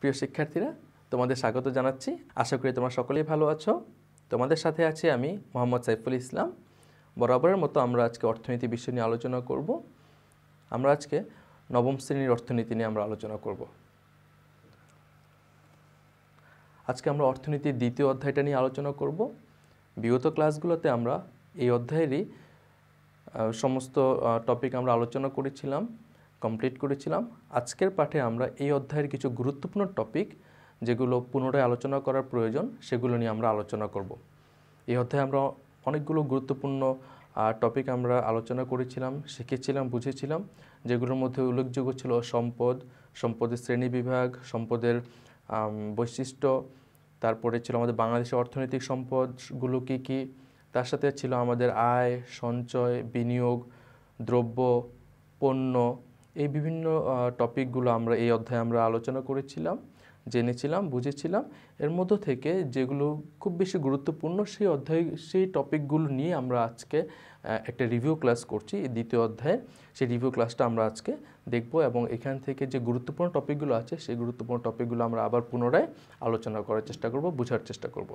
প্রিয় শিক্ষার্থীরা তোমাদের স্বাগত জানাচ্ছি আশা করি তোমরা সকলেই ভালো আছো তোমাদের সাথে আছি আমি মোহাম্মদ সাইফুল ইসলাম বরাবরের মতো আমরা আজকে অর্থনীতি বিষয় নিয়ে আলোচনা করব আমরা আজকে নবম শ্রেণীর অর্থনীতি নিয়ে আমরা আলোচনা করব আজকে আমরা অর্থনীতির দ্বিতীয় অধ্যায়টা নিয়ে আলোচনা করব বিগত ক্লাসগুলোতে আমরা এই অধ্যায়েরই সমস্ত টপিক আমরা আলোচনা করেছিলাম কমপ্লিট করেছিলাম আজকের পাঠে আমরা এই অধ্যায়ের কিছু গুরুত্বপূর্ণ টপিক যেগুলো পুনরায় আলোচনা করার প্রয়োজন সেগুলো নিয়ে আমরা আলোচনা করব এই অধ্যায়ে আমরা অনেকগুলো গুরুত্বপূর্ণ টপিক আমরা আলোচনা করেছিলাম শিখেছিলাম বুঝেছিলাম যেগুলোর মধ্যে উল্লেখযোগ্য ছিল সম্পদ সম্পদের শ্রেণী বিভাগ সম্পদের বৈশিষ্ট্য তারপরে ছিল আমাদের বাংলাদেশের অর্থনৈতিক সম্পদগুলো কী কী তার সাথে ছিল আমাদের আয় সঞ্চয় বিনিয়োগ দ্রব্য পণ্য এই বিভিন্ন টপিকগুলো আমরা এই অধ্যায়ে আমরা আলোচনা করেছিলাম জেনেছিলাম বুঝেছিলাম এর মধ্য থেকে যেগুলো খুব বেশি গুরুত্বপূর্ণ সেই অধ্যায় সেই টপিকগুলো নিয়ে আমরা আজকে একটা রিভিউ ক্লাস করছি দ্বিতীয় অধ্যায়ে সেই রিভিউ ক্লাসটা আমরা আজকে দেখব এবং এখান থেকে যে গুরুত্বপূর্ণ টপিকগুলো আছে সেই গুরুত্বপূর্ণ টপিকগুলো আমরা আবার পুনরায় আলোচনা করার চেষ্টা করব বোঝার চেষ্টা করব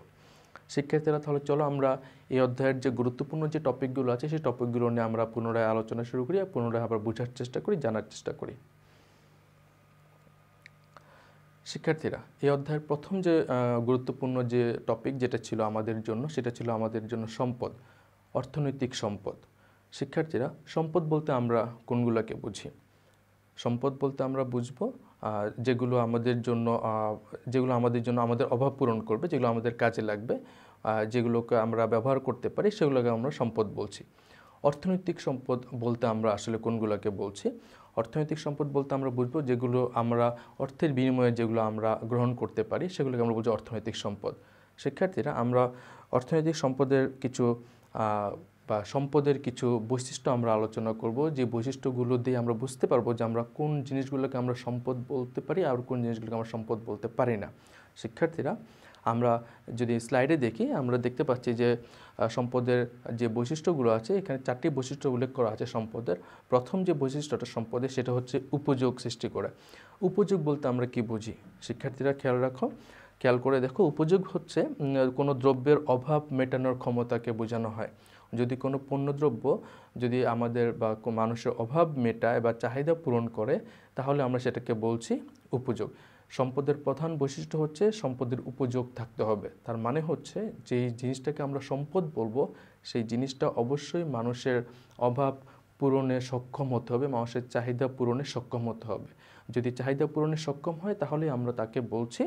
শিক্ষার্থীরা তাহলে চলো আমরা এই অধ্যায়ের যে গুরুত্বপূর্ণ যে টপিকগুলো আছে সেই টপিকগুলো নিয়ে আমরা পুনরায় আলোচনা শুরু করি আর পুনরায় আবার বোঝার চেষ্টা করি জানার চেষ্টা করি শিক্ষার্থীরা এই অধ্যায়ের প্রথম যে গুরুত্বপূর্ণ যে টপিক যেটা ছিল আমাদের জন্য সেটা ছিল আমাদের জন্য সম্পদ অর্থনৈতিক সম্পদ শিক্ষার্থীরা সম্পদ বলতে আমরা কোনগুলোকে বুঝি সম্পদ বলতে আমরা বুঝবো যেগুলো আমাদের জন্য যেগুলো আমাদের জন্য আমাদের অভাব পূরণ করবে যেগুলো আমাদের কাজে লাগবে যেগুলোকে আমরা ব্যবহার করতে পারি সেগুলোকে আমরা সম্পদ বলছি অর্থনৈতিক সম্পদ বলতে আমরা আসলে কোনগুলোকে বলছি অর্থনৈতিক সম্পদ বলতে আমরা বুঝবো যেগুলো আমরা অর্থের বিনিময়ে যেগুলো আমরা গ্রহণ করতে পারি সেগুলোকে আমরা বলছি অর্থনৈতিক সম্পদ শিক্ষার্থীরা আমরা অর্থনৈতিক সম্পদের কিছু বা সম্পদের কিছু বৈশিষ্ট্য আমরা আলোচনা করব যে বৈশিষ্ট্যগুলো দিয়ে আমরা বুঝতে পারবো যে আমরা কোন জিনিসগুলোকে আমরা সম্পদ বলতে পারি আর কোন জিনিসগুলোকে আমরা সম্পদ বলতে পারি না শিক্ষার্থীরা আমরা যদি স্লাইডে দেখি আমরা দেখতে পাচ্ছি যে সম্পদের যে বৈশিষ্ট্যগুলো আছে এখানে চারটি বৈশিষ্ট্য উল্লেখ করা আছে সম্পদের প্রথম যে বৈশিষ্ট্যটা সম্পদের সেটা হচ্ছে উপযোগ সৃষ্টি করে উপযোগ বলতে আমরা কি বুঝি শিক্ষার্থীরা খেয়াল রাখো খেয়াল করে দেখো উপযোগ হচ্ছে কোনো দ্রব্যের অভাব মেটানোর ক্ষমতাকে বোঝানো হয় যদি কোনো পণ্যদ্রব্য যদি আমাদের বা মানুষের অভাব মেটায় বা চাহিদা পূরণ করে তাহলে আমরা সেটাকে বলছি উপযোগ সম্পদের প্রধান বৈশিষ্ট্য হচ্ছে সম্পদের উপযোগ থাকতে হবে তার মানে হচ্ছে যেই জিনিসটাকে আমরা সম্পদ বলবো সেই জিনিসটা অবশ্যই মানুষের অভাব পূরণে সক্ষম হতে হবে মানুষের চাহিদা পূরণে সক্ষম হতে হবে যদি চাহিদা পূরণে সক্ষম হয় তাহলে আমরা তাকে বলছি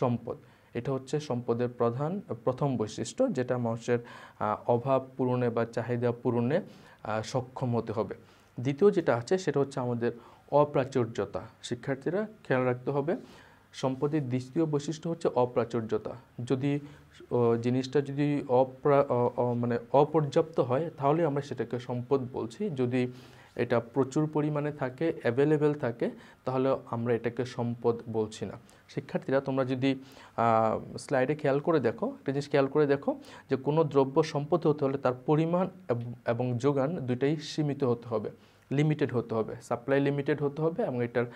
সম্পদ এটা হচ্ছে সম্পদের প্রধান প্রথম বৈশিষ্ট্য যেটা মানুষের অভাব পূরণে বা চাহিদা পূরণে সক্ষম হতে হবে দ্বিতীয় যেটা আছে সেটা হচ্ছে আমাদের অপ্রাচুর্যতা শিক্ষার্থীরা খেয়াল রাখতে হবে সম্পদের দ্বিতীয় বৈশিষ্ট্য হচ্ছে অপ্রাচুর্যতা যদি জিনিসটা যদি অপ্রা মানে অপর্যাপ্ত হয় তাহলে আমরা সেটাকে সম্পদ বলছি যদি এটা প্রচুর পরিমাণে থাকে অ্যাভেলেবেল থাকে তাহলে আমরা এটাকে সম্পদ বলছি না শিক্ষার্থীরা তোমরা যদি স্লাইডে খেয়াল করে দেখো একটা জিনিস খেয়াল করে দেখো যে কোনো দ্রব্য সম্পদ হতে হলে তার পরিমাণ এবং যোগান দুইটাই সীমিত হতে হবে লিমিটেড হতে হবে সাপ্লাই লিমিটেড হতে হবে এবং এটার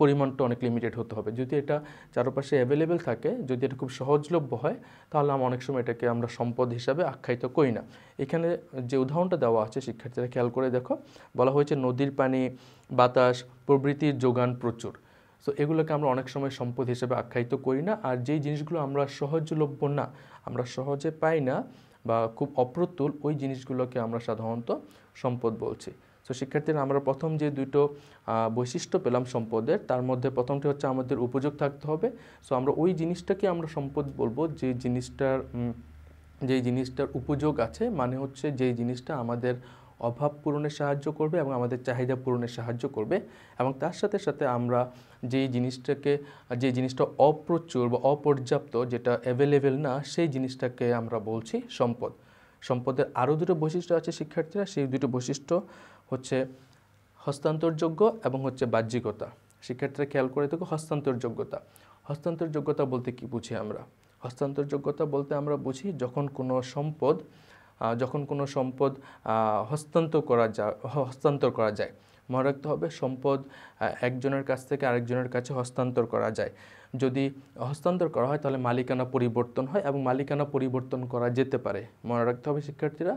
পরিমাণটা অনেক লিমিটেড হতে হবে যদি এটা চারপাশে অ্যাভেলেবেল থাকে যদি এটা খুব সহজলভ্য হয় তাহলে আমরা অনেক সময় এটাকে আমরা সম্পদ হিসাবে আখ্যায়িত করি না এখানে যে উদাহরণটা দেওয়া আছে শিক্ষার্থীরা খেয়াল করে দেখো বলা হয়েছে নদীর পানি বাতাস প্রবৃতির যোগান প্রচুর সো এগুলোকে আমরা অনেক সময় সম্পদ হিসেবে আখ্যায়িত করি না আর যেই জিনিসগুলো আমরা সহজলভ্য না আমরা সহজে পাই না বা খুব অপ্রতুল ওই জিনিসগুলোকে আমরা সাধারণত সম্পদ বলছি সো শিক্ষার্থীরা আমরা প্রথম যে দুটো বৈশিষ্ট্য পেলাম সম্পদের তার মধ্যে প্রথমটি হচ্ছে আমাদের উপযোগ থাকতে হবে সো আমরা ওই জিনিসটাকে আমরা সম্পদ বলবো যে জিনিসটার যেই জিনিসটার উপযোগ আছে মানে হচ্ছে যেই জিনিসটা আমাদের অভাব পূরণে সাহায্য করবে এবং আমাদের চাহিদা পূরণে সাহায্য করবে এবং তার সাথে সাথে আমরা যেই জিনিসটাকে যে জিনিসটা অপ্রচুর বা অপর্যাপ্ত যেটা অ্যাভেলেবেল না সেই জিনিসটাকে আমরা বলছি সম্পদ সম্পদের আরও দুটো বৈশিষ্ট্য আছে শিক্ষার্থীরা সেই দুটো বৈশিষ্ট্য হচ্ছে হস্তান্তরযোগ্য এবং হচ্ছে বাহ্যিকতা সেক্ষেত্রে খেয়াল করে থাকো হস্তান্তরযোগ্যতা হস্তান্তরযোগ্যতা বলতে কি বুঝি আমরা হস্তান্তরযোগ্যতা বলতে আমরা বুঝি যখন কোনো সম্পদ যখন কোনো সম্পদ হস্তান্তর করা যায় হস্তান্তর করা যায় মনে রাখতে হবে সম্পদ একজনের কাছ থেকে আরেকজনের কাছে হস্তান্তর করা যায় যদি হস্তান্তর করা হয় তাহলে মালিকানা পরিবর্তন হয় এবং মালিকানা পরিবর্তন করা যেতে পারে মনে রাখতে হবে শিক্ষার্থীরা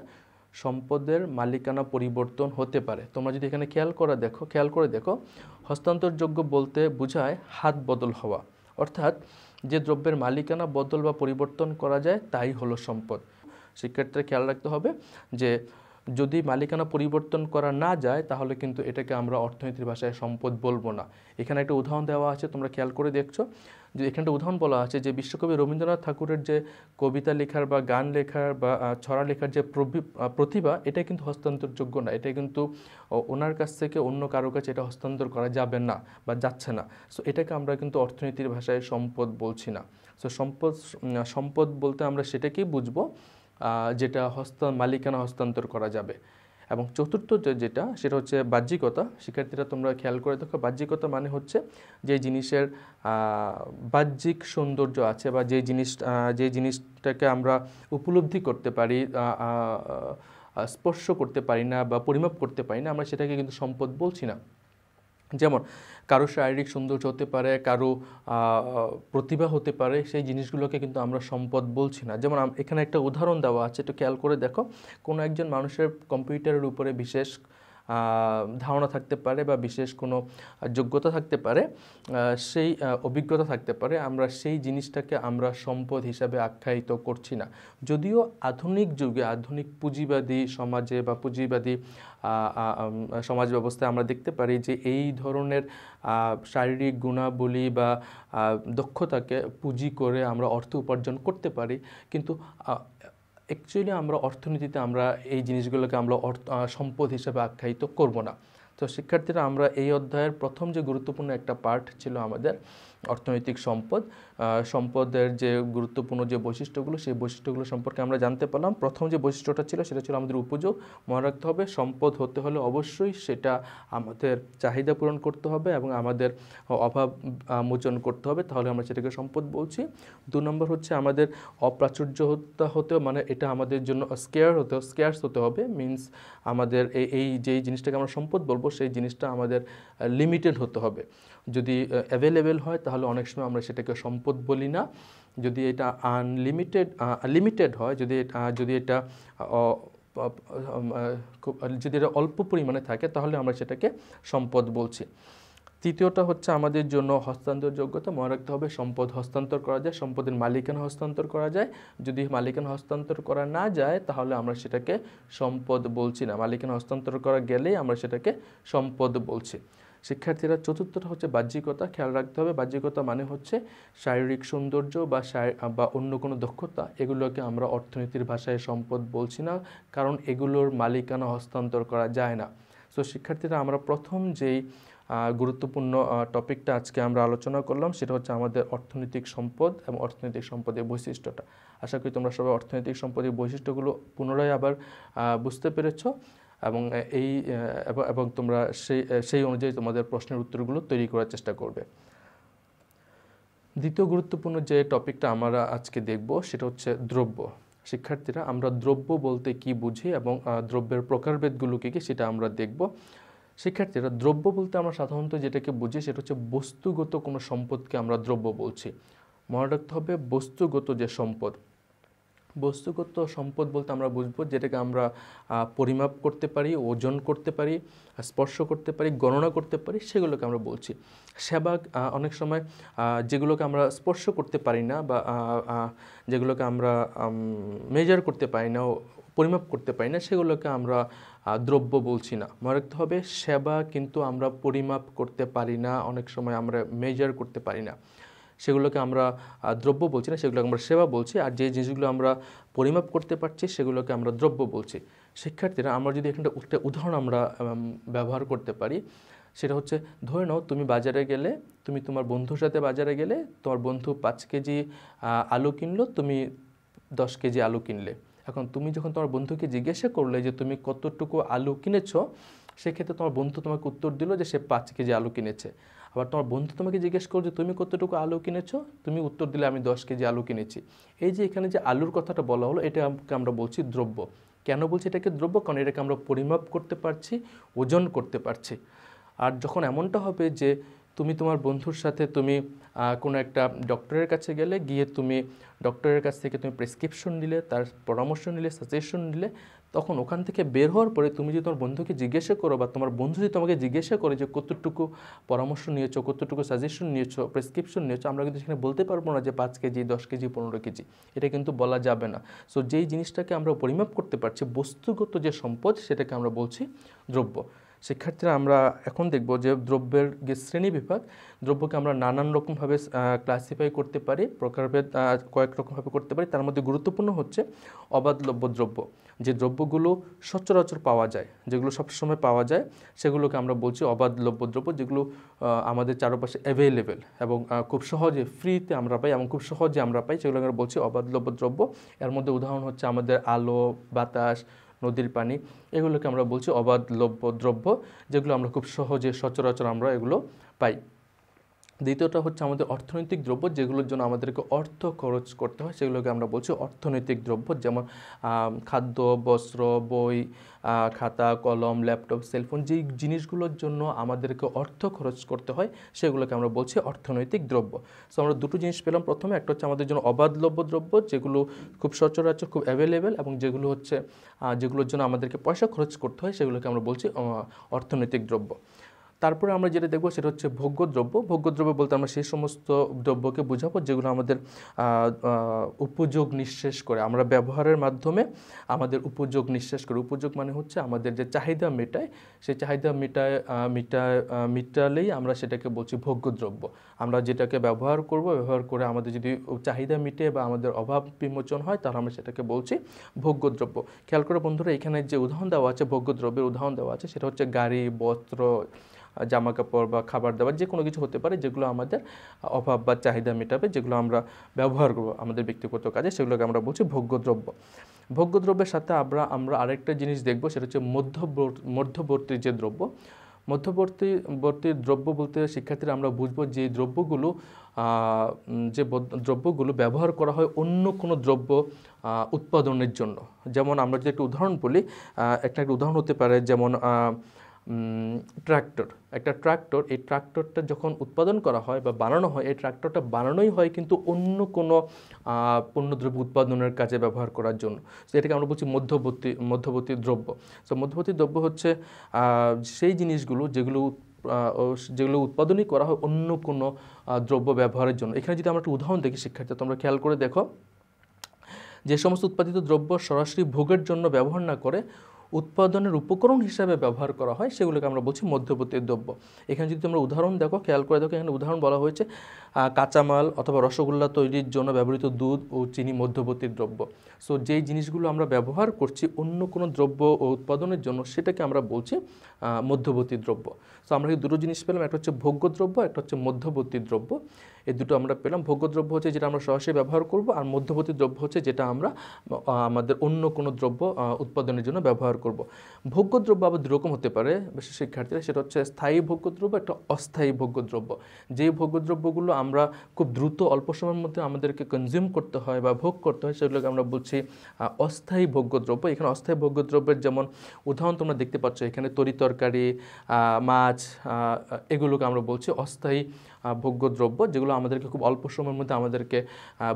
সম্পদের মালিকানা পরিবর্তন হতে পারে তোমরা যদি এখানে খেয়াল করা দেখো খেয়াল করে দেখো হস্তান্তরযোগ্য বলতে বোঝায় হাত বদল হওয়া অর্থাৎ যে দ্রব্যের মালিকানা বদল বা পরিবর্তন করা যায় তাই হলো সম্পদ সেক্ষেত্রে খেয়াল রাখতে হবে যে যদি মালিকানা পরিবর্তন করা না যায় তাহলে কিন্তু এটাকে আমরা অর্থনীতির ভাষায় সম্পদ বলবো না এখানে একটা উদাহরণ দেওয়া আছে তোমরা খেয়াল করে দেখছো যে এখানটা উদাহরণ বলা আছে যে বিশ্বকবি রবীন্দ্রনাথ ঠাকুরের যে কবিতা লেখার বা গান লেখার বা ছড়া লেখার যে প্রতিভা এটা কিন্তু হস্তান্তরযোগ্য না এটা কিন্তু ওনার কাছ থেকে অন্য কারো কাছে এটা হস্তান্তর করা যাবে না বা যাচ্ছে না সো এটাকে আমরা কিন্তু অর্থনীতির ভাষায় সম্পদ বলছি না সো সম্পদ সম্পদ বলতে আমরা সেটাকেই বুঝবো যেটা হস্ত মালিকানা হস্তান্তর করা যাবে এবং চতুর্থ যেটা সেটা হচ্ছে বাহ্যিকতা শিক্ষার্থীরা তোমরা খেয়াল করে দেখো বাহ্যিকতা মানে হচ্ছে যে জিনিসের বাহ্যিক সৌন্দর্য আছে বা যে জিনিস যে জিনিসটাকে আমরা উপলব্ধি করতে পারি স্পর্শ করতে পারি না বা পরিমাপ করতে পারি না আমরা সেটাকে কিন্তু সম্পদ বলছি না যেমন কারো শারীরিক সৌন্দর্য হতে পারে কারো প্রতিভা হতে পারে সেই জিনিসগুলোকে কিন্তু আমরা সম্পদ বলছি না যেমন এখানে একটা উদাহরণ দেওয়া আছে একটু খেয়াল করে দেখো কোনো একজন মানুষের কম্পিউটারের উপরে বিশেষ ধারণা থাকতে পারে বা বিশেষ কোনো যোগ্যতা থাকতে পারে সেই অভিজ্ঞতা থাকতে পারে আমরা সেই জিনিসটাকে আমরা সম্পদ হিসাবে আখ্যায়িত করছি না যদিও আধুনিক যুগে আধুনিক পুঁজিবাদী সমাজে বা পুঁজিবাদী সমাজ ব্যবস্থায় আমরা দেখতে পারি যে এই ধরনের শারীরিক গুণাবলী বা দক্ষতাকে পুঁজি করে আমরা অর্থ উপার্জন করতে পারি কিন্তু অ্যাকচুয়ালি আমরা অর্থনীতিতে আমরা এই জিনিসগুলোকে আমরা সম্পদ হিসেবে আখ্যায়িত করব না তো শিক্ষার্থীরা আমরা এই অধ্যায়ের প্রথম যে গুরুত্বপূর্ণ একটা পার্ট ছিল আমাদের অর্থনৈতিক সম্পদ সম্পদের যে গুরুত্বপূর্ণ যে বৈশিষ্ট্যগুলো সেই বৈশিষ্ট্যগুলো সম্পর্কে আমরা জানতে পারলাম প্রথম যে বৈশিষ্ট্যটা ছিল সেটা ছিল আমাদের উপযোগ মনে রাখতে হবে সম্পদ হতে হলে অবশ্যই সেটা আমাদের চাহিদা পূরণ করতে হবে এবং আমাদের অভাব মোচন করতে হবে তাহলে আমরা সেটাকে সম্পদ বলছি দু নম্বর হচ্ছে আমাদের অপ্রাচুর্যতা হতে মানে এটা আমাদের জন্য স্কেয়ার হতে স্কেয়ার্স হতে হবে মিনস আমাদের এই যেই জিনিসটাকে আমরা সম্পদ বলবো সেই জিনিসটা আমাদের লিমিটেড হতে হবে যদি অ্যাভেলেবেল হয় তাহলে অনেক সময় আমরা সেটাকে সম্পদ বলি না যদি এটা আনলিমিটেড লিমিটেড হয় যদি যদি এটা যদি এটা অল্প পরিমাণে থাকে তাহলে আমরা সেটাকে সম্পদ বলছি তৃতীয়টা হচ্ছে আমাদের জন্য হস্তান্তর যোগ্যতা মনে রাখতে হবে সম্পদ হস্তান্তর করা যায় সম্পদের মালিকানা হস্তান্তর করা যায় যদি মালিকানা হস্তান্তর করা না যায় তাহলে আমরা সেটাকে সম্পদ বলছি না মালিকানা হস্তান্তর করা গেলেই আমরা সেটাকে সম্পদ বলছি শিক্ষার্থীরা চতুর্থটা হচ্ছে বাহ্যিকতা খেয়াল রাখতে হবে বাহ্যিকতা মানে হচ্ছে শারীরিক সৌন্দর্য বা বা অন্য কোনো দক্ষতা এগুলোকে আমরা অর্থনীতির ভাষায় সম্পদ বলছি না কারণ এগুলোর মালিকানা হস্তান্তর করা যায় না সো শিক্ষার্থীরা আমরা প্রথম যেই গুরুত্বপূর্ণ টপিকটা আজকে আমরা আলোচনা করলাম সেটা হচ্ছে আমাদের অর্থনৈতিক সম্পদ এবং অর্থনৈতিক সম্পদের বৈশিষ্ট্যটা আশা করি তোমরা সবাই অর্থনৈতিক সম্পদের বৈশিষ্ট্যগুলো পুনরায় আবার বুঝতে পেরেছ এবং এই এবং তোমরা সেই সেই অনুযায়ী তোমাদের প্রশ্নের উত্তরগুলো তৈরি করার চেষ্টা করবে দ্বিতীয় গুরুত্বপূর্ণ যে টপিকটা আমরা আজকে দেখব সেটা হচ্ছে দ্রব্য শিক্ষার্থীরা আমরা দ্রব্য বলতে কি বুঝি এবং দ্রব্যের প্রকারভেদগুলো কী কী সেটা আমরা দেখব শিক্ষার্থীরা দ্রব্য বলতে আমরা সাধারণত যেটাকে বুঝি সেটা হচ্ছে বস্তুগত কোনো সম্পদকে আমরা দ্রব্য বলছি মনে রাখতে হবে বস্তুগত যে সম্পদ বস্তুগত সম্পদ বলতে আমরা বুঝবো যেটাকে আমরা পরিমাপ করতে পারি ওজন করতে পারি স্পর্শ করতে পারি গণনা করতে পারি সেগুলোকে আমরা বলছি সেবা অনেক সময় যেগুলোকে আমরা স্পর্শ করতে পারি না বা যেগুলোকে আমরা মেজার করতে পারি না পরিমাপ করতে পারি না সেগুলোকে আমরা দ্রব্য বলছি না মনে রাখতে হবে সেবা কিন্তু আমরা পরিমাপ করতে পারি না অনেক সময় আমরা মেজার করতে পারি না সেগুলোকে আমরা দ্রব্য বলছি না সেগুলোকে আমরা সেবা বলছি আর যে জিনিসগুলো আমরা পরিমাপ করতে পারছি সেগুলোকে আমরা দ্রব্য বলছি শিক্ষার্থীরা আমরা যদি এখানটা একটা উদাহরণ আমরা ব্যবহার করতে পারি সেটা হচ্ছে ধরে নাও তুমি বাজারে গেলে তুমি তোমার বন্ধুর সাথে বাজারে গেলে তোমার বন্ধু পাঁচ কেজি আলু কিনলো তুমি দশ কেজি আলু কিনলে এখন তুমি যখন তোমার বন্ধুকে জিজ্ঞাসা করলে যে তুমি কতটুকু আলু কিনেছো সেক্ষেত্রে তোমার বন্ধু তোমাকে উত্তর দিল যে সে পাঁচ কেজি আলু কিনেছে আবার তোমার বন্ধু তোমাকে জিজ্ঞেস করো যে তুমি কতটুকু আলু কিনেছো তুমি উত্তর দিলে আমি দশ কেজি আলু কিনেছি এই যে এখানে যে আলুর কথাটা বলা হলো এটা আমরা বলছি দ্রব্য কেন বলছি এটাকে দ্রব্য কারণ এটাকে আমরা পরিমাপ করতে পারছি ওজন করতে পারছি আর যখন এমনটা হবে যে তুমি তোমার বন্ধুর সাথে তুমি কোনো একটা ডক্টরের কাছে গেলে গিয়ে তুমি ডক্টরের কাছ থেকে তুমি প্রেসক্রিপশন নিলে তার পরামর্শ নিলে সাজেশন নিলে তখন ওখান থেকে বের হওয়ার পরে তুমি যদি তোমার বন্ধুকে জিজ্ঞাসা করো বা তোমার বন্ধু যদি তোমাকে জিজ্ঞাসা করে যে কতটুকু পরামর্শ নিয়েছো কতটুকু সাজেশন নিয়েছো প্রেসক্রিপশন নিয়েছো আমরা কিন্তু সেখানে বলতে পারবো না যে পাঁচ কেজি দশ কেজি পনেরো কেজি এটা কিন্তু বলা যাবে না সো যেই জিনিসটাকে আমরা পরিমাপ করতে পারছি বস্তুগত যে সম্পদ সেটাকে আমরা বলছি দ্রব্য শিক্ষার্থীরা আমরা এখন দেখব যে দ্রব্যের যে শ্রেণী বিভাগ দ্রব্যকে আমরা নানান রকমভাবে ক্লাসিফাই করতে পারি প্রকারভেদ কয়েক রকমভাবে করতে পারি তার মধ্যে গুরুত্বপূর্ণ হচ্ছে অবাধলভ্য দ্রব্য যে দ্রব্যগুলো সচরাচর পাওয়া যায় যেগুলো সবসময় পাওয়া যায় সেগুলোকে আমরা বলছি অবাধলভ্য দ্রব্য যেগুলো আমাদের চারপাশে অ্যাভেলেবেল এবং খুব সহজে ফ্রিতে আমরা পাই এবং খুব সহজে আমরা পাই সেগুলোকে আমরা বলছি অবাধলভ্য দ্রব্য এর মধ্যে উদাহরণ হচ্ছে আমাদের আলো বাতাস নদীর পানি এগুলোকে আমরা বলছি অবাধ দ্রব্য যেগুলো আমরা খুব সহজে সচরাচর আমরা এগুলো পাই দ্বিতীয়টা হচ্ছে আমাদের অর্থনৈতিক দ্রব্য যেগুলোর জন্য আমাদেরকে অর্থ খরচ করতে হয় সেগুলোকে আমরা বলছি অর্থনৈতিক দ্রব্য যেমন খাদ্য বস্ত্র বই খাতা কলম ল্যাপটপ সেলফোন যেই জিনিসগুলোর জন্য আমাদেরকে অর্থ খরচ করতে হয় সেগুলোকে আমরা বলছি অর্থনৈতিক দ্রব্য সো আমরা দুটো জিনিস পেলাম প্রথমে একটা হচ্ছে আমাদের জন্য অবাধলভ্য দ্রব্য যেগুলো খুব সচরাচর খুব অ্যাভেলেবেল এবং যেগুলো হচ্ছে যেগুলোর জন্য আমাদেরকে পয়সা খরচ করতে হয় সেগুলোকে আমরা বলছি অর্থনৈতিক দ্রব্য তারপরে আমরা যেটা দেখবো সেটা হচ্ছে ভোগ্যদ্রব্য ভোগ্যদ্রব্য বলতে আমরা সেই সমস্ত দ্রব্যকে বোঝাবো যেগুলো আমাদের উপযোগ নিঃশেষ করে আমরা ব্যবহারের মাধ্যমে আমাদের উপযোগ নিঃশেষ করে উপযোগ মানে হচ্ছে আমাদের যে চাহিদা মেটায় সেই চাহিদা মেটায় মিটায় মিটালেই আমরা সেটাকে বলছি ভোগ্যদ্রব্য আমরা যেটাকে ব্যবহার করব ব্যবহার করে আমাদের যদি চাহিদা মিটে বা আমাদের অভাব বিমোচন হয় তাহলে আমরা সেটাকে বলছি ভোগ্যদ্রব্য খেয়াল করে বন্ধুরা এখানে যে উদাহরণ দেওয়া আছে ভোগ্যদ্রব্যের উদাহরণ দেওয়া আছে সেটা হচ্ছে গাড়ি বস্ত্র জামা কাপড় বা খাবার দাবার যে কোনো কিছু হতে পারে যেগুলো আমাদের অভাব বা চাহিদা মেটাবে যেগুলো আমরা ব্যবহার করবো আমাদের ব্যক্তিগত কাজে সেগুলোকে আমরা বলছি ভোগ্যদ্রব্য ভোগ্যদ্রব্যের সাথে আমরা আমরা আরেকটা জিনিস দেখব সেটা হচ্ছে মধ্যবর্তী মধ্যবর্তী যে দ্রব্য মধ্যবর্তীবর্তী দ্রব্য বলতে শিক্ষার্থীরা আমরা বুঝবো যে দ্রব্যগুলো যে দ্রব্যগুলো ব্যবহার করা হয় অন্য কোনো দ্রব্য উৎপাদনের জন্য যেমন আমরা যদি একটা উদাহরণ বলি একটা একটা উদাহরণ হতে পারে যেমন ট্র্যাক্টর একটা ট্র্যাক্টর এই ট্র্যাক্টরটা যখন উৎপাদন করা হয় বা বানানো হয় এই ট্র্যাক্টরটা বানানোই হয় কিন্তু অন্য কোনো পণ্যদ্রব্য উৎপাদনের কাজে ব্যবহার করার জন্য সো এটাকে আমরা বলছি মধ্যবর্তী মধ্যবর্তী দ্রব্য তো মধ্যবর্তী দ্রব্য হচ্ছে সেই জিনিসগুলো যেগুলো যেগুলো উৎপাদনই করা হয় অন্য কোনো দ্রব্য ব্যবহারের জন্য এখানে যদি আমরা একটা উদাহরণ দেখি শিক্ষার্থী তোমরা খেয়াল করে দেখো যে সমস্ত উৎপাদিত দ্রব্য সরাসরি ভোগের জন্য ব্যবহার না করে উৎপাদনের উপকরণ হিসাবে ব্যবহার করা হয় সেগুলোকে আমরা বলছি মধ্যবর্তী দ্রব্য এখানে যদি তোমরা উদাহরণ দেখো খেয়াল করে দেখো এখানে উদাহরণ বলা হয়েছে কাঁচামাল অথবা রসগোল্লা তৈরির জন্য ব্যবহৃত দুধ ও চিনি মধ্যবর্তী দ্রব্য সো যেই জিনিসগুলো আমরা ব্যবহার করছি অন্য কোনো দ্রব্য ও উৎপাদনের জন্য সেটাকে আমরা বলছি মধ্যবর্তী দ্রব্য সো আমরা এই দুটো জিনিস পেলাম একটা হচ্ছে ভোগ্য দ্রব্য একটা হচ্ছে মধ্যবর্তী দ্রব্য এই দুটো আমরা পেলাম ভোগ্য দ্রব্য হচ্ছে যেটা আমরা সরাসরি ব্যবহার করব আর মধ্যবর্তী দ্রব্য হচ্ছে যেটা আমরা আমাদের অন্য কোনো দ্রব্য উৎপাদনের জন্য ব্যবহার করব ভোগ্য দ্রব্য আবার দুরকম হতে পারে বিশেষ শিক্ষার্থীরা সেটা হচ্ছে স্থায়ী ভোগ্য দ্রব্য একটা অস্থায়ী ভোগ্য দ্রব্য যেই ভোগ্য দ্রব্যগুলো আমরা খুব দ্রুত অল্প সময়ের মধ্যে আমাদেরকে কনজিউম করতে হয় বা ভোগ করতে হয় সেগুলোকে আমরা বলছি অস্থায়ী ভোগ্য দ্রব্য এখানে অস্থায়ী ভোগ্য দ্রব্যের যেমন উদাহরণ তোমরা দেখতে পাচ্ছ এখানে তরি তরকারি মাছ এগুলোকে আমরা বলছি অস্থায়ী ভোগ্য দ্রব্য যেগুলো আমাদেরকে খুব অল্প সময়ের মধ্যে আমাদেরকে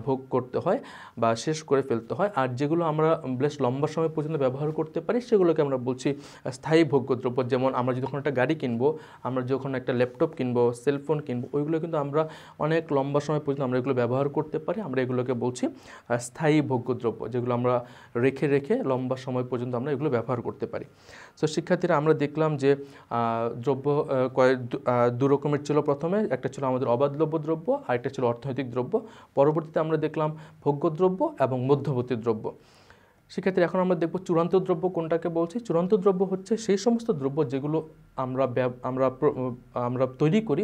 ভোগ করতে হয় বা শেষ করে ফেলতে হয় আর যেগুলো আমরা বেশ লম্বা সময় পর্যন্ত ব্যবহার করতে পারি সেগুলোকে আমরা বলছি স্থায়ী ভোগ্য দ্রব্য যেমন আমরা যখন একটা গাড়ি কিনবো আমরা যখন একটা ল্যাপটপ কিনবো সেলফোন কিনবো ওইগুলো কিন্তু আমরা অনেক লম্বা সময় পর্যন্ত আমরা এগুলো ব্যবহার করতে পারি আমরা এগুলোকে বলছি স্থায়ী ভোগ্য দ্রব্য যেগুলো আমরা রেখে রেখে লম্বা সময় পর্যন্ত আমরা এগুলো ব্যবহার করতে পারি তো শিক্ষার্থীরা আমরা দেখলাম যে দ্রব্য কয়েক দু রকমের ছিল প্রথমে একটা ছিল আমাদের অবাধলভ্য দ্রব্য আরেকটা ছিল অর্থনৈতিক দ্রব্য পরবর্তীতে আমরা দেখলাম ভোগ্যদ্রব্য এবং মধ্যবর্তী দ্রব্য সেক্ষেত্রে এখন আমরা দেখব চূড়ান্ত দ্রব্য কোনটাকে বলছি চূড়ান্ত দ্রব্য হচ্ছে সেই সমস্ত দ্রব্য যেগুলো আমরা আমরা আমরা তৈরি করি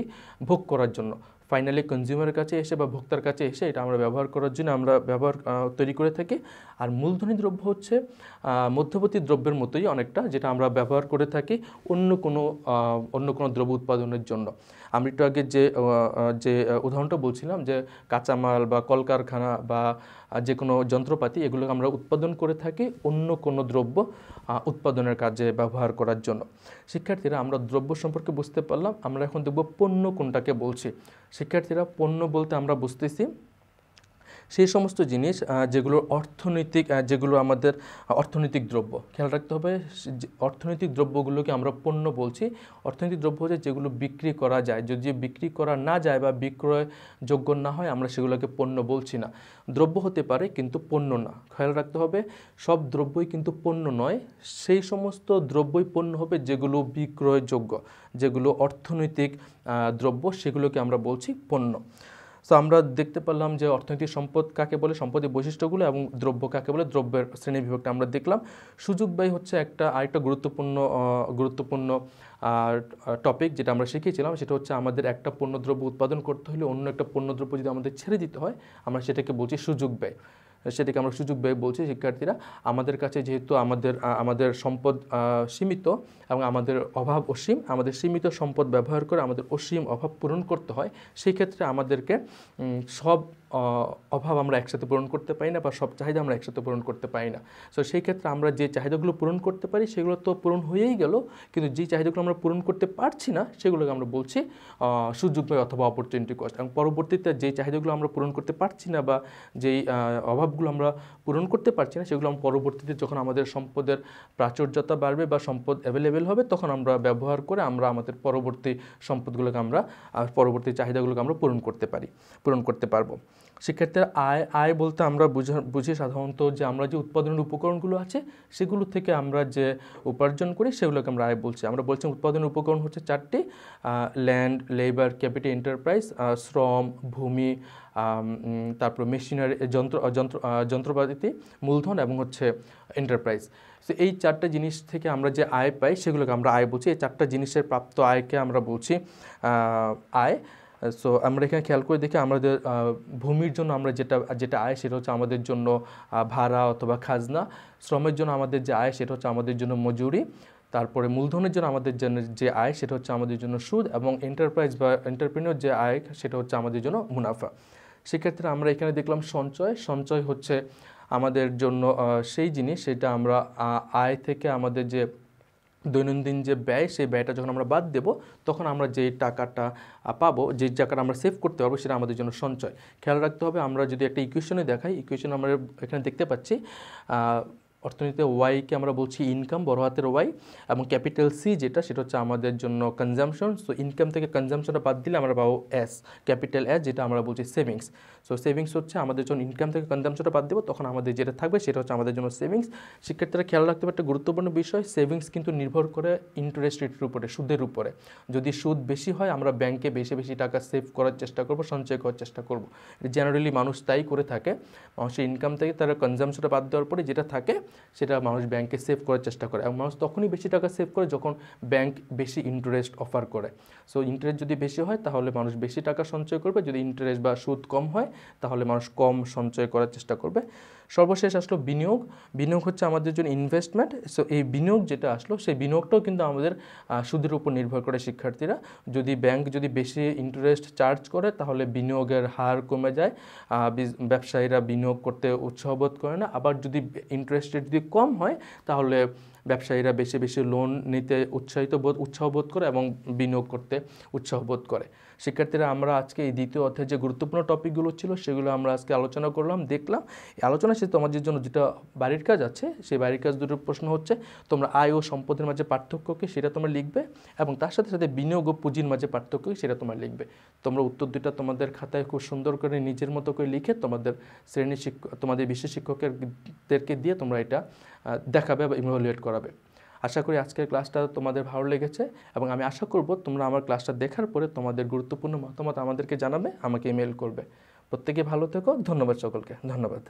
ভোগ করার জন্য ফাইনালি কনজিউমারের কাছে এসে বা ভোক্তার কাছে এসে এটা আমরা ব্যবহার করার জন্য আমরা ব্যবহার তৈরি করে থাকি আর মূলধনী দ্রব্য হচ্ছে মধ্যবর্তী দ্রব্যের মতোই অনেকটা যেটা আমরা ব্যবহার করে থাকি অন্য কোনো অন্য কোনো দ্রব্য উৎপাদনের জন্য আমি একটু আগে যে যে উদাহরণটা বলছিলাম যে কাঁচামাল বা কলকারখানা বা যে কোনো যন্ত্রপাতি এগুলো আমরা উৎপাদন করে থাকি অন্য কোনো দ্রব্য উৎপাদনের কাজে ব্যবহার করার জন্য শিক্ষার্থীরা আমরা দ্রব্য সম্পর্কে বুঝতে পারলাম আমরা এখন দেখব পণ্য কোনটাকে বলছি শিক্ষার্থীরা পণ্য বলতে আমরা বুঝতেছি সেই সমস্ত জিনিস যেগুলো অর্থনৈতিক যেগুলো আমাদের অর্থনৈতিক দ্রব্য খেয়াল রাখতে হবে অর্থনৈতিক দ্রব্যগুলোকে আমরা পণ্য বলছি অর্থনৈতিক দ্রব্য হচ্ছে যেগুলো বিক্রি করা যায় যদি বিক্রি করা না যায় বা বিক্রয় যোগ্য না হয় আমরা সেগুলোকে পণ্য বলছি না দ্রব্য হতে পারে কিন্তু পণ্য না খেয়াল রাখতে হবে সব দ্রব্যই কিন্তু পণ্য নয় সেই সমস্ত দ্রব্যই পণ্য হবে যেগুলো বিক্রয়যোগ্য যেগুলো অর্থনৈতিক দ্রব্য সেগুলোকে আমরা বলছি পণ্য সো আমরা দেখতে পারলাম যে অর্থনৈতিক সম্পদ কাকে বলে সম্পদের বৈশিষ্ট্যগুলো এবং দ্রব্য কাকে বলে দ্রব্যের শ্রেণী বিভাগটা আমরা দেখলাম সুযোগ ব্যয় হচ্ছে একটা আরেকটা গুরুত্বপূর্ণ গুরুত্বপূর্ণ টপিক যেটা আমরা শিখিয়েছিলাম সেটা হচ্ছে আমাদের একটা পণ্যদ্রব্য উৎপাদন করতে হলে অন্য একটা পণ্যদ্রব্য যদি আমাদের ছেড়ে দিতে হয় আমরা সেটাকে বলছি সুযোগ ব্যয় সেটিকে আমরা সুযোগ ব্যয় বলছি শিক্ষার্থীরা আমাদের কাছে যেহেতু আমাদের আমাদের সম্পদ সীমিত এবং আমাদের অভাব অসীম আমাদের সীমিত সম্পদ ব্যবহার করে আমাদের অসীম অভাব পূরণ করতে হয় সেই ক্ষেত্রে আমাদেরকে সব অভাব আমরা একসাথে পূরণ করতে পারি না বা সব চাহিদা আমরা একসাথে পূরণ করতে পারি না সো সেই ক্ষেত্রে আমরা যে চাহিদাগুলো পূরণ করতে পারি সেগুলো তো পূরণ হয়েই গেল কিন্তু যে চাহিদাগুলো আমরা পূরণ করতে পারছি না সেগুলোকে আমরা বলছি সুযোগ ব্যয় অথবা অপরচুনিটি কস্ট এবং পরবর্তীতে যে চাহিদাগুলো আমরা পূরণ করতে পারছি না বা যেই অভাবগুলো আমরা পূরণ করতে পারছি না সেগুলো আমরা পরবর্তীতে যখন আমাদের সম্পদের প্রাচুর্যতা বাড়বে বা সম্পদ অ্যাভেলেবেল হবে তখন আমরা ব্যবহার করে আমরা আমাদের পরবর্তী সম্পদগুলোকে আমরা পরবর্তী চাহিদাগুলোকে আমরা পূরণ করতে পারি পূরণ করতে পারবো সেক্ষেত্রে আয় আয় বলতে আমরা বুঝা বুঝি সাধারণত যে আমরা যে উৎপাদনের উপকরণগুলো আছে সেগুলো থেকে আমরা যে উপার্জন করি সেগুলোকে আমরা আয় বলছি আমরা বলছি উৎপাদনের উপকরণ হচ্ছে চারটি ল্যান্ড লেবার ক্যাপিটাল এন্টারপ্রাইজ শ্রম ভূমি তারপর মেশিনারি যন্ত্র যন্ত্র যন্ত্রপাতি মূলধন এবং হচ্ছে এন্টারপ্রাইজ তো এই চারটে জিনিস থেকে আমরা যে আয় পাই সেগুলোকে আমরা আয় বলছি এই চারটা জিনিসের প্রাপ্ত আয়কে আমরা বলছি আয় সো আমরা এখানে খেয়াল করে দেখি আমাদের ভূমির জন্য আমরা যেটা যেটা আয় সেটা হচ্ছে আমাদের জন্য ভাড়া অথবা খাজনা শ্রমের জন্য আমাদের যে আয় সেটা হচ্ছে আমাদের জন্য মজুরি তারপরে মূলধনের জন্য আমাদের জন্য যে আয় সেটা হচ্ছে আমাদের জন্য সুদ এবং এন্টারপ্রাইজ বা এন্টারপ্রিনিয়র যে আয় সেটা হচ্ছে আমাদের জন্য মুনাফা সেক্ষেত্রে আমরা এখানে দেখলাম সঞ্চয় সঞ্চয় হচ্ছে আমাদের জন্য সেই জিনিস সেটা আমরা আয় থেকে আমাদের যে দৈনন্দিন যে ব্যয় সেই ব্যয়টা যখন আমরা বাদ দেব তখন আমরা যে টাকাটা পাবো যে টাকাটা আমরা সেভ করতে পারবো সেটা আমাদের জন্য সঞ্চয় খেয়াল রাখতে হবে আমরা যদি একটা ইকুয়েশনে দেখাই ইকুয়েশন আমরা এখানে দেখতে পাচ্ছি অর্থনীতিতে ওয়াইকে আমরা বলছি ইনকাম বড় হাতের ওয়াই এবং ক্যাপিটাল সি যেটা সেটা হচ্ছে আমাদের জন্য কনজামশন সো ইনকাম থেকে কনজামশনটা বাদ দিলে আমরা পাবো এস ক্যাপিটাল এস যেটা আমরা বলছি সেভিংস সো সেভিংস হচ্ছে আমাদের জন্য ইনকাম থেকে কনজামশনটা বাদ দেবো তখন আমাদের যেটা থাকবে সেটা হচ্ছে আমাদের জন্য সেভিংস সেক্ষেত্রে খেয়াল রাখতে হবে একটা গুরুত্বপূর্ণ বিষয় সেভিংস কিন্তু নির্ভর করে ইন্টারেস্ট রেটের উপরে সুদের উপরে যদি সুদ বেশি হয় আমরা ব্যাংকে বেশি বেশি টাকা সেভ করার চেষ্টা করব সঞ্চয় করার চেষ্টা করব জেনারেলি মানুষ তাই করে থাকে মানুষের ইনকাম থেকে তারা কনজামশনটা বাদ দেওয়ার পরে যেটা থাকে সেটা মানুষ ব্যাংকে সেভ করার চেষ্টা করে এবং মানুষ তখনই বেশি টাকা সেভ করে যখন ব্যাংক বেশি ইন্টারেস্ট অফার করে সো ইন্টারেস্ট যদি বেশি হয় তাহলে মানুষ বেশি টাকা সঞ্চয় করবে যদি ইন্টারেস্ট বা সুদ কম হয় তাহলে মানুষ কম সঞ্চয় করার চেষ্টা করবে সর্বশেষ আসলো বিনিয়োগ বিনিয়োগ হচ্ছে আমাদের জন্য ইনভেস্টমেন্ট সো এই বিনিয়োগ যেটা আসলো সেই বিনিয়োগটাও কিন্তু আমাদের সুদের উপর নির্ভর করে শিক্ষার্থীরা যদি ব্যাংক যদি বেশি ইন্টারেস্ট চার্জ করে তাহলে বিনিয়োগের হার কমে যায় ব্যবসায়ীরা বিনিয়োগ করতে উৎসাহবোধ করে না আবার যদি ইন্টারেস্ট রেট যদি কম হয় তাহলে ব্যবসায়ীরা বেশি বেশি লোন নিতে উৎসাহিত বোধ উৎসাহ বোধ করে এবং বিনিয়োগ করতে উৎসাহ বোধ করে শিক্ষার্থীরা আমরা আজকে এই দ্বিতীয় অধ্যায়ের যে গুরুত্বপূর্ণ টপিকগুলো ছিল সেগুলো আমরা আজকে আলোচনা করলাম দেখলাম আলোচনা সে তোমাদের জন্য যেটা বাড়ির কাজ আছে সেই বাড়ির কাজ দুটো প্রশ্ন হচ্ছে তোমরা আয় ও সম্পদের মাঝে পার্থক্যকে সেটা তোমরা লিখবে এবং তার সাথে সাথে বিনিয়োগ ও পুঁজির মাঝে পার্থক্যকে সেটা তোমরা লিখবে তোমরা উত্তর দুটা তোমাদের খাতায় খুব সুন্দর করে নিজের মতো করে লিখে তোমাদের শ্রেণী শিক্ষক তোমাদের বিশ্ব শিক্ষকেরদেরকে দিয়ে তোমরা এটা দেখাবে বা ইভালুয়েট করাবে আশা করি আজকের ক্লাসটা তোমাদের ভালো লেগেছে এবং আমি আশা করব তোমরা আমার ক্লাসটা দেখার পরে তোমাদের গুরুত্বপূর্ণ মতামত আমাদেরকে জানাবে আমাকে ইমেল করবে প্রত্যেকে ভালো থেকো ধন্যবাদ সকলকে ধন্যবাদ